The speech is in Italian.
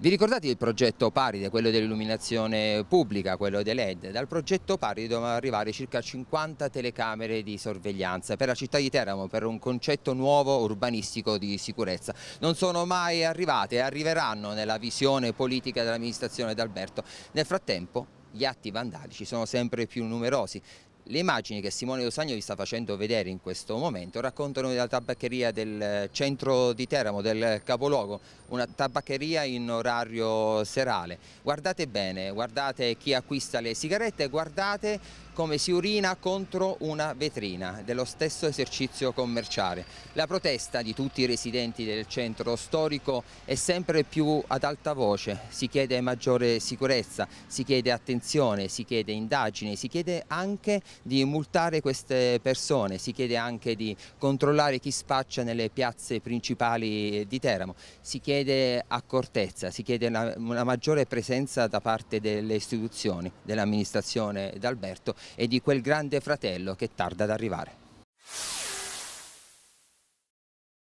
Vi ricordate il progetto Paride, quello dell'illuminazione pubblica, quello dell'ED? Dal progetto Paride dovevano arrivare circa 50 telecamere di sorveglianza per la città di Teramo, per un concetto nuovo urbanistico di sicurezza. Non sono mai arrivate e arriveranno nella visione politica dell'amministrazione d'Alberto. Nel frattempo gli atti vandalici sono sempre più numerosi. Le immagini che Simone Losagno vi sta facendo vedere in questo momento raccontano della tabaccheria del eh, centro di Teramo, del capoluogo, una tabaccheria in orario serale. Guardate bene, guardate chi acquista le sigarette, guardate come si urina contro una vetrina dello stesso esercizio commerciale. La protesta di tutti i residenti del centro storico è sempre più ad alta voce, si chiede maggiore sicurezza, si chiede attenzione, si chiede indagini, si chiede anche di multare queste persone, si chiede anche di controllare chi spaccia nelle piazze principali di Teramo, si chiede accortezza, si chiede una, una maggiore presenza da parte delle istituzioni, dell'amministrazione d'Alberto e di quel grande fratello che tarda ad arrivare.